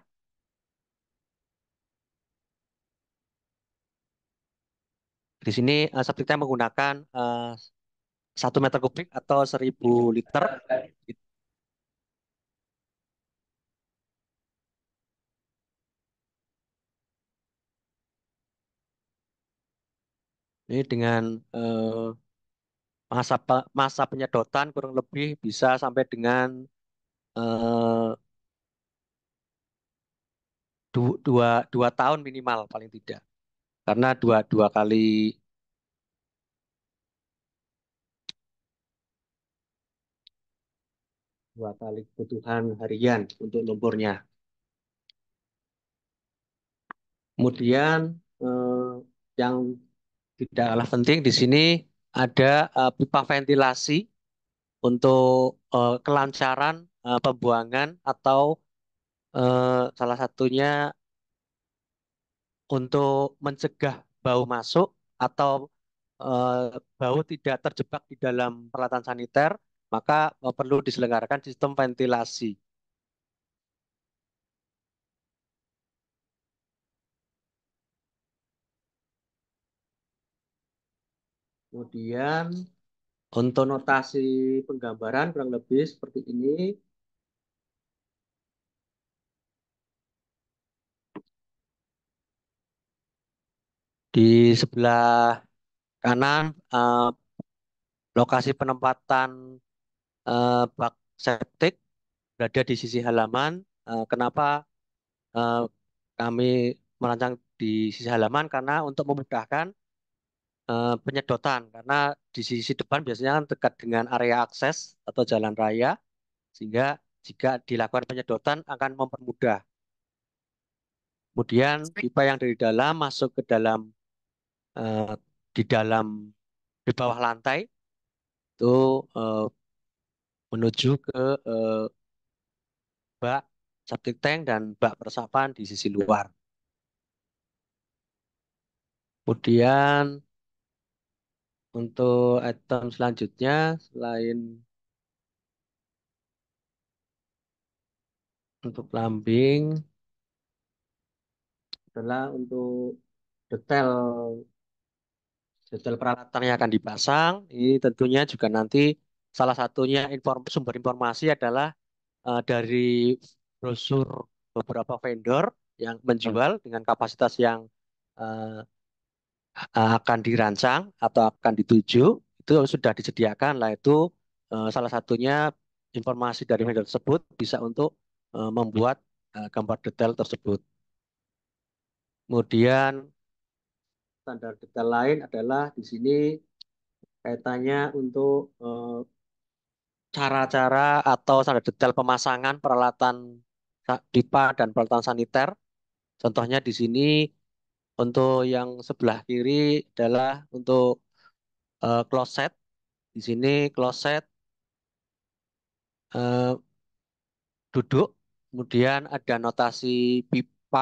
Di sini uh, eh, subjeknya menggunakan eh, satu uh, meter kubik atau 1000 liter. Ini dengan uh, masa masa penyedotan kurang lebih bisa sampai dengan dua, dua, dua tahun minimal paling tidak karena dua dua kali dua kali kebutuhan harian untuk lumpurnya. Kemudian eh, yang tidak kalah penting di sini ada eh, pipa ventilasi untuk eh, kelancaran eh, pembuangan atau eh, salah satunya untuk mencegah bau masuk atau eh, bau tidak terjebak di dalam peralatan saniter, maka eh, perlu diselenggarakan sistem ventilasi. Kemudian untuk notasi penggambaran kurang lebih seperti ini. Di sebelah kanan eh, lokasi penempatan eh, bak septik berada di sisi halaman. Eh, kenapa eh, kami merancang di sisi halaman? Karena untuk memudahkan eh, penyedotan. Karena di sisi depan biasanya kan dekat dengan area akses atau jalan raya. Sehingga jika dilakukan penyedotan akan mempermudah. Kemudian pipa yang dari dalam masuk ke dalam eh, di dalam di bawah lantai itu eh, menuju ke eh, bak septic tank dan bak persapan di sisi luar. Kemudian untuk item selanjutnya selain untuk lambing, adalah untuk detail detail peralatan yang akan dipasang. Ini tentunya juga nanti salah satunya inform, sumber informasi adalah uh, dari brosur beberapa vendor yang menjual dengan kapasitas yang uh, akan dirancang atau akan dituju itu sudah disediakan lah itu uh, salah satunya informasi dari vendor tersebut bisa untuk uh, membuat uh, gambar detail tersebut. Kemudian standar detail lain adalah di sini kaitannya untuk eh, cara-cara uh, atau standar detail pemasangan peralatan pipa dan peralatan saniter. Contohnya di sini untuk yang sebelah kiri adalah untuk uh, kloset. Di sini kloset uh, duduk, kemudian ada notasi pipa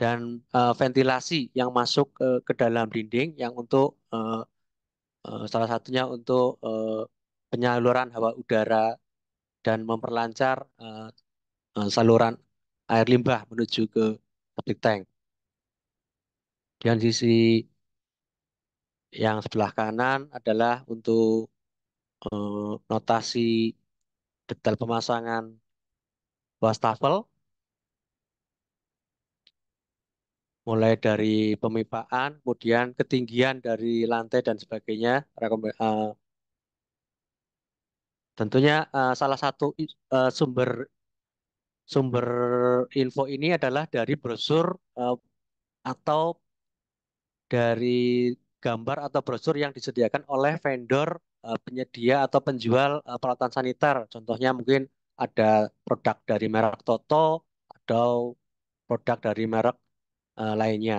dan uh, ventilasi yang masuk uh, ke dalam dinding yang untuk uh, uh, salah satunya untuk uh, penyaluran hawa udara dan memperlancar uh, uh, saluran air limbah menuju ke septic tank. Dan sisi yang sebelah kanan adalah untuk uh, notasi detail pemasangan wastafel mulai dari pemipaan, kemudian ketinggian dari lantai dan sebagainya. Eh, tentunya eh, salah satu eh, sumber sumber info ini adalah dari brosur atau dari gambar atau brosur yang disediakan oleh vendor penyedia atau penjual peralatan sanitar. Contohnya mungkin ada produk dari merek Toto atau produk dari merek uh, lainnya.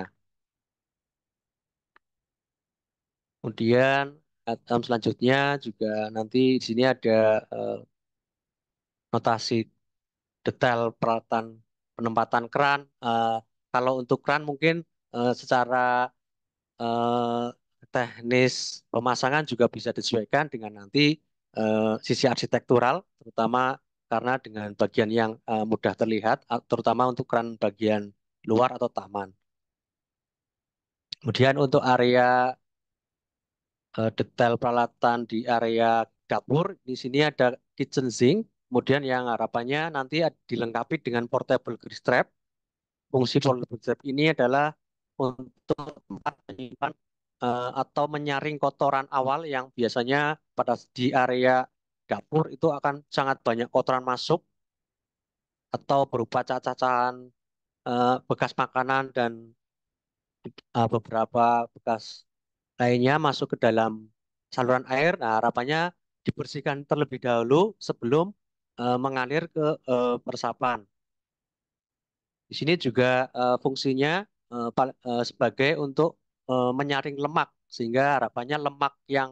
Kemudian item eh, selanjutnya juga nanti di sini ada uh, notasi detail peralatan penempatan keran. Uh, kalau untuk keran mungkin uh, secara uh, teknis pemasangan juga bisa disesuaikan dengan nanti uh, sisi arsitektural, terutama karena dengan bagian yang uh, mudah terlihat, terutama untuk keran bagian luar atau taman. Kemudian untuk area uh, detail peralatan di area dapur, di sini ada kitchen sink, kemudian yang harapannya nanti dilengkapi dengan portable grease trap. Fungsi portable grease trap ini adalah untuk menyimpan uh, atau menyaring kotoran awal yang biasanya pada di area dapur itu akan sangat banyak kotoran masuk atau berupa cacahan uh, bekas makanan dan uh, beberapa bekas lainnya masuk ke dalam saluran air. Nah, harapannya dibersihkan terlebih dahulu sebelum uh, mengalir ke uh, persapan. Di sini juga uh, fungsinya uh, uh, sebagai untuk uh, menyaring lemak sehingga harapannya lemak yang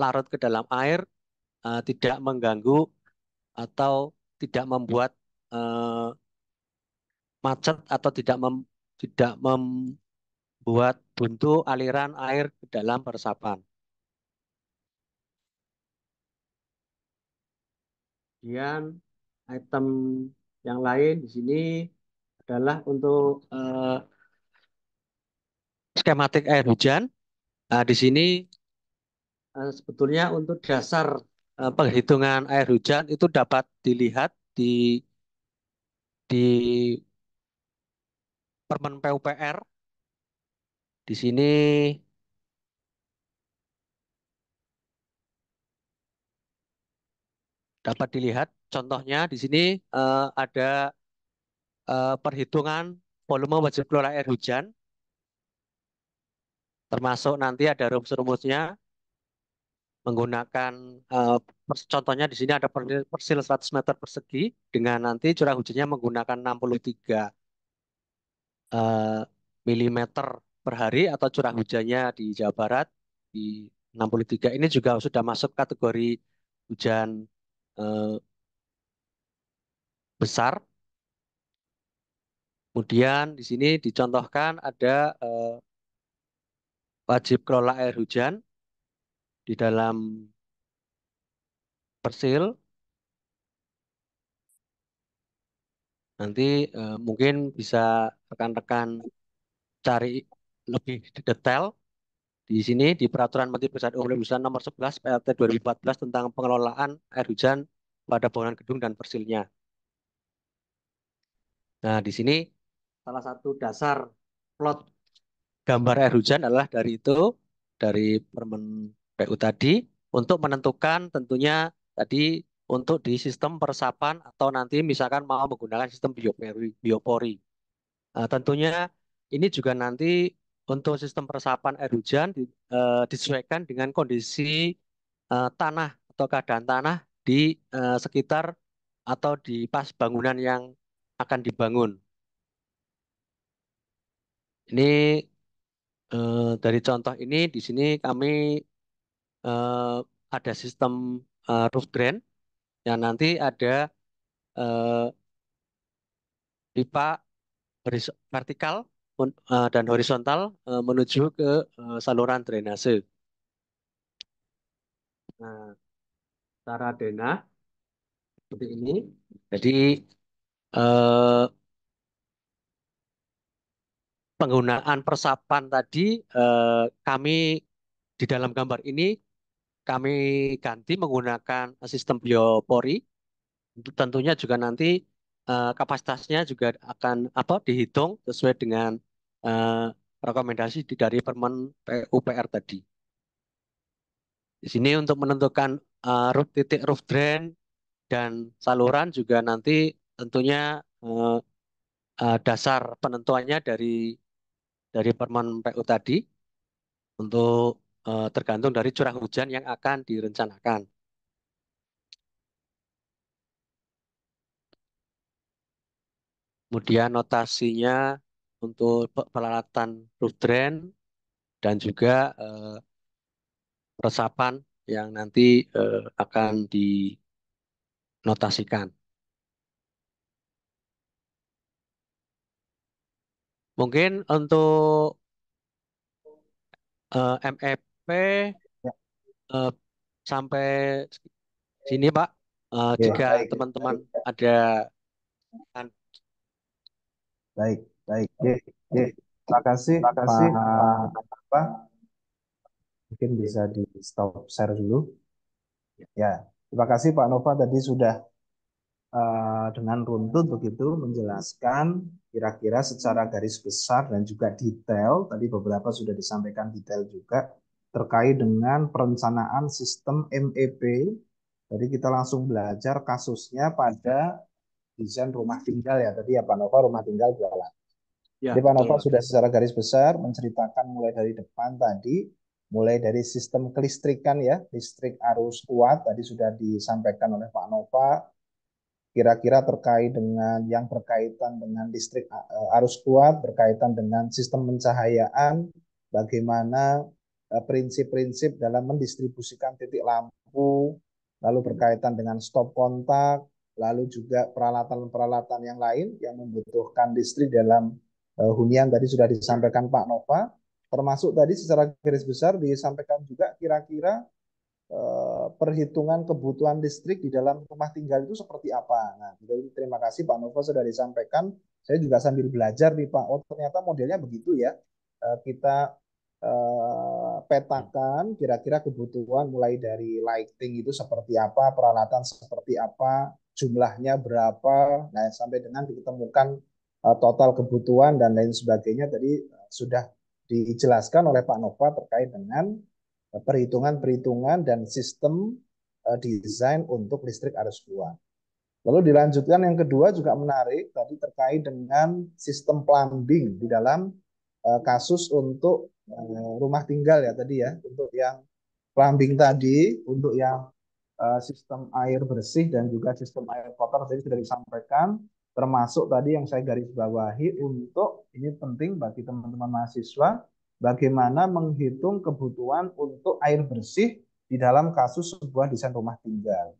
larut ke dalam air uh, tidak mengganggu atau tidak membuat uh, macet atau tidak mem, tidak membuat buntu aliran air ke dalam persapan. Kemudian item yang lain di sini adalah untuk uh, skematik air hujan. Nah, di sini uh, sebetulnya untuk dasar uh, penghitungan air hujan itu dapat dilihat di di Permen PUPR. Di sini dapat dilihat contohnya di sini uh, ada uh, perhitungan volume wajib keluar air hujan termasuk nanti ada rumus-rumusnya menggunakan uh, contohnya di sini ada persil 100 meter persegi dengan nanti curah hujannya menggunakan 63 mm per hari atau curah hujannya di Jawa Barat di 63 ini juga sudah masuk kategori hujan eh, besar. Kemudian di sini dicontohkan ada eh, wajib kelola air hujan di dalam persil. Nanti eh, mungkin bisa rekan-rekan cari lebih detail di sini di peraturan Menteri Pusat Umum Law nomor 11 PLT 2014 tentang pengelolaan air hujan pada bangunan gedung dan persilnya. Nah, di sini salah satu dasar plot gambar air hujan adalah dari itu dari Permen PU tadi untuk menentukan tentunya tadi untuk di sistem persapan atau nanti misalkan mau menggunakan sistem biopori. Nah, tentunya ini juga nanti untuk sistem persapan air hujan di, uh, disesuaikan dengan kondisi uh, tanah atau keadaan tanah di uh, sekitar atau di pas bangunan yang akan dibangun. Ini eh, dari contoh ini di sini kami eh, ada sistem eh, roof drain yang nanti ada eh, pipa vertikal eh, dan horizontal eh, menuju ke eh, saluran drainase. Nah, cara dena seperti ini. Jadi eh, penggunaan persapan tadi eh, kami di dalam gambar ini kami ganti menggunakan sistem biopori. Tentunya juga nanti Eh, kapasitasnya juga akan apa dihitung sesuai dengan uh, rekomendasi dari Permen PUPR tadi. Di sini untuk menentukan uh, roof titik roof drain dan saluran juga nanti tentunya uh, uh, dasar penentuannya dari dari Permen PU tadi untuk uh, tergantung dari curah hujan yang akan direncanakan. Kemudian notasinya untuk peralatan rudren dan juga eh, resapan yang nanti eh, akan dinotasikan. Mungkin untuk eh, MFP e MEP ya. eh, sampai sini Pak. eh, ya, jika teman-teman ada Baik, baik. Ya, ya. Terima kasih, Terima kasih Pak apa? Mungkin bisa di stop share dulu. Ya, terima kasih Pak Nova tadi sudah uh, dengan runtut begitu menjelaskan kira-kira secara garis besar dan juga detail tadi beberapa sudah disampaikan detail juga terkait dengan perencanaan sistem MEP. Jadi kita langsung belajar kasusnya pada desain rumah tinggal ya tadi ya Pak Nova rumah tinggal jualan. Ya, Jadi Pak Nova ya. sudah secara garis besar menceritakan mulai dari depan tadi, mulai dari sistem kelistrikan ya, listrik arus kuat tadi sudah disampaikan oleh Pak Nova. Kira-kira terkait dengan yang berkaitan dengan listrik e, arus kuat, berkaitan dengan sistem pencahayaan, bagaimana e, prinsip-prinsip dalam mendistribusikan titik lampu, lalu berkaitan dengan stop kontak, lalu juga peralatan-peralatan yang lain yang membutuhkan listrik dalam uh, hunian tadi sudah disampaikan Pak Nova, termasuk tadi secara garis besar disampaikan juga kira-kira uh, perhitungan kebutuhan listrik di dalam rumah tinggal itu seperti apa. Nah, jadi terima kasih Pak Nova sudah disampaikan. Saya juga sambil belajar nih Pak, oh ternyata modelnya begitu ya. Uh, kita uh, petakan kira-kira kebutuhan mulai dari lighting itu seperti apa, peralatan seperti apa, jumlahnya berapa, nah sampai dengan ditemukan eh, total kebutuhan dan lain sebagainya tadi eh, sudah dijelaskan oleh Pak Nova terkait dengan eh, perhitungan-perhitungan dan sistem desain untuk listrik arus keluar. Lalu dilanjutkan yang kedua juga menarik tadi terkait dengan sistem plumbing di dalam kasus untuk Eh, rumah tinggal ya tadi ya untuk yang plumbing tadi untuk yang eh, sistem air bersih dan juga sistem air kotor tadi sudah disampaikan termasuk tadi yang saya garis bawahi untuk ini penting bagi teman-teman mahasiswa bagaimana menghitung kebutuhan untuk air bersih di dalam kasus sebuah desain rumah tinggal.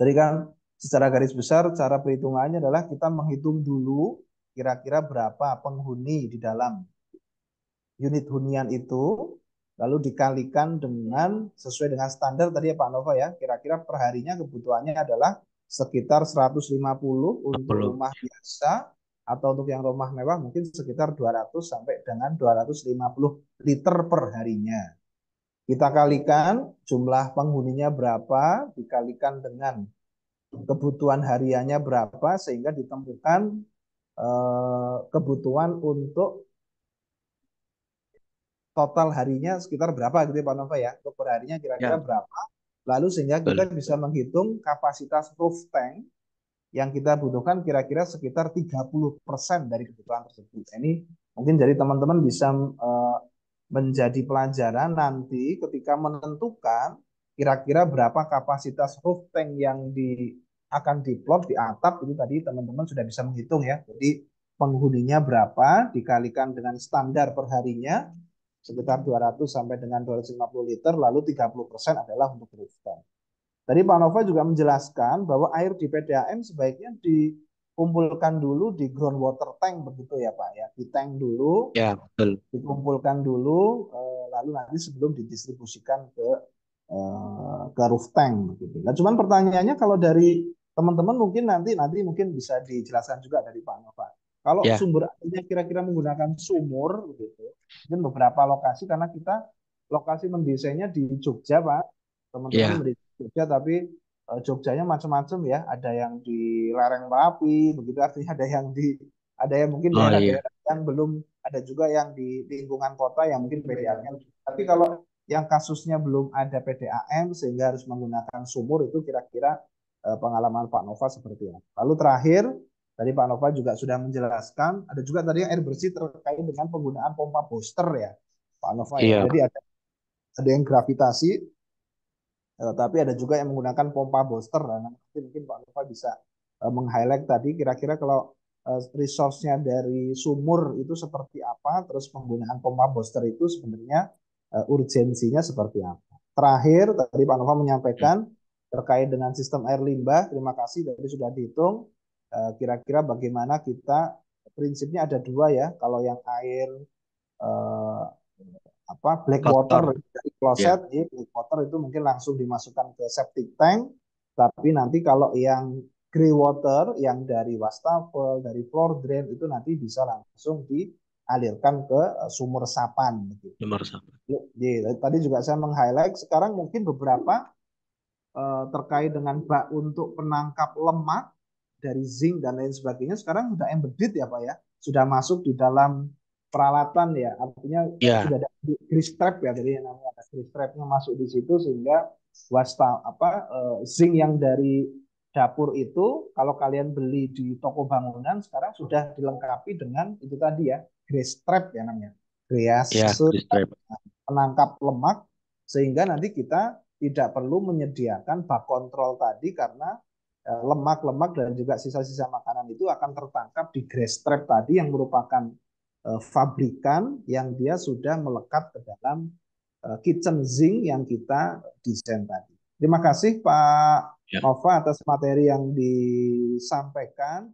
Jadi kan secara garis besar cara perhitungannya adalah kita menghitung dulu kira-kira berapa penghuni di dalam unit hunian itu lalu dikalikan dengan sesuai dengan standar tadi ya Pak Nova ya kira-kira perharinya kebutuhannya adalah sekitar 150 untuk rumah biasa atau untuk yang rumah mewah mungkin sekitar 200 sampai dengan 250 liter per harinya. Kita kalikan jumlah penghuninya berapa dikalikan dengan kebutuhan hariannya berapa sehingga ditemukan eh, kebutuhan untuk total harinya sekitar berapa gitu ya Pak Nova ya untuk perharinya kira-kira ya. berapa lalu sehingga kita bisa menghitung kapasitas roof tank yang kita butuhkan kira-kira sekitar 30% dari kebutuhan tersebut. Nah, ini mungkin jadi teman-teman bisa uh, menjadi pelajaran nanti ketika menentukan kira-kira berapa kapasitas roof tank yang di akan diplot di atap itu tadi teman-teman sudah bisa menghitung ya. Jadi penghuninya berapa dikalikan dengan standar perharinya sekitar 200 sampai dengan 250 liter, lalu 30% adalah untuk drift tank. Tadi Pak Nova juga menjelaskan bahwa air di PDAM sebaiknya dikumpulkan dulu di groundwater tank begitu ya Pak ya, di tank dulu, ya, betul. dikumpulkan dulu, eh, lalu nanti sebelum didistribusikan ke eh, ke roof tank begitu. Nah, cuman pertanyaannya kalau dari teman-teman mungkin nanti nanti mungkin bisa dijelaskan juga dari Pak Nova. Kalau yeah. sumber airnya kira-kira menggunakan sumur gitu, mungkin beberapa lokasi karena kita lokasi mendesainnya di Jogja pak, teman-teman yeah. Ya. di Jogja tapi uh, Jogjanya macam-macam ya, ada yang di lereng Merapi, begitu artinya ada yang di ada yang mungkin oh, daerah, iya. yang belum ada juga yang di lingkungan kota yang mungkin PDAM. Tapi kalau yang kasusnya belum ada PDAM sehingga harus menggunakan sumur itu kira-kira eh, pengalaman Pak Nova seperti apa. Lalu terakhir Tadi Pak Nova juga sudah menjelaskan, ada juga tadi air bersih terkait dengan penggunaan pompa booster ya, Pak Nova. Ya. Iya. Ya. Jadi ada ada yang gravitasi, ya, tapi ada juga yang menggunakan pompa booster. Nah, nanti mungkin Pak Nova bisa uh, meng-highlight tadi kira-kira kalau uh, resource-nya dari sumur itu seperti apa, terus penggunaan pompa booster itu sebenarnya uh, urgensinya seperti apa. Terakhir tadi Pak Nova menyampaikan terkait dengan sistem air limbah. Terima kasih tadi sudah dihitung Eh, kira-kira bagaimana kita prinsipnya ada dua ya kalau yang air eh, apa black water dari kloset yeah. ya, iya, black water itu mungkin langsung dimasukkan ke septic tank tapi nanti kalau yang grey water yang dari wastafel dari floor drain itu nanti bisa langsung dialirkan ke eh, sumur resapan gitu. sumur resapan ya, tadi juga saya meng-highlight sekarang mungkin beberapa eh, terkait dengan bak untuk penangkap lemak dari zinc dan lain sebagainya sekarang sudah embedded ya Pak ya. Sudah masuk di dalam peralatan ya. Artinya yeah. sudah ada grease trap ya jadi yang namanya ada grease trapnya masuk di situ sehingga wasta apa eh, zinc yang dari dapur itu kalau kalian beli di toko bangunan sekarang sudah dilengkapi dengan itu tadi ya grease trap ya namanya grease ya, trap penangkap lemak sehingga nanti kita tidak perlu menyediakan bak kontrol tadi karena Eh, lemak-lemak dan juga sisa-sisa makanan itu akan tertangkap di grass trap tadi yang merupakan eh, fabrikan yang dia sudah melekat ke dalam eh, kitchen zinc yang kita desain tadi. Terima kasih Pak ya. Nova atas materi yang disampaikan.